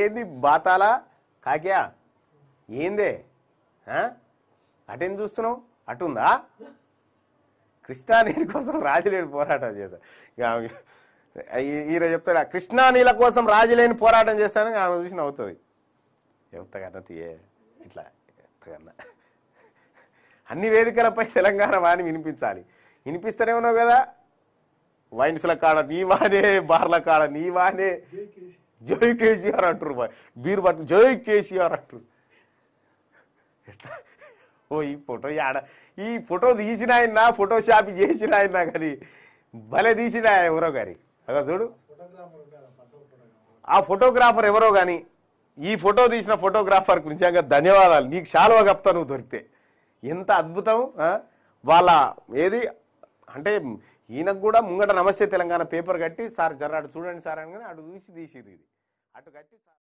ఏంది బాతాలా కాక్యా ఏందే అటేం చూస్తున్నావు అటుందా నీళ్ళ కోసం రాజులేని పోరాటం చేశాను ఈరోజు చెప్తాడు నీళ్ళ కోసం రాజులేని పోరాటం చేస్తాను ఆమె చూసి నవ్వుతుంది ఎంతకన్నా తీయే ఇట్లా ఎంతకన్నా అన్ని వేదికలపై తెలంగాణ వాణి వినిపించాలి వినిపిస్తూనే ఉన్నావు కదా వైన్స్ల కాడ నీవానే బార్ల కాడ నీవానే జై కేసీఆర్ అంటారు బీరు పట్టు జై కేసీఆర్ అంటారు ఎట్లా ఓ ఈ ఫోటో ఆడ ఈ ఫోటో తీసిన ఆయన ఫోటోషాప్ చేసిన ఆయన కానీ భలే తీసిన ఎవరో గారి అక్కడ చూడు ఆ ఫోటోగ్రాఫర్ ఎవరో కానీ ఈ ఫోటో తీసిన ఫోటోగ్రాఫర్కి నిజంగా ధన్యవాదాలు నీకు చాలా కప్తా నువ్వు దొరికితే ఎంత అద్భుతం వాళ్ళ ఏది అంటే ఈయనకు కూడా ముంగట నమస్తే తెలంగాణ పేపర్ కట్టి సార్ జర అటు చూడండి సార్ అని కానీ అటు చూసి తీసిరు ఇది అటు కట్టి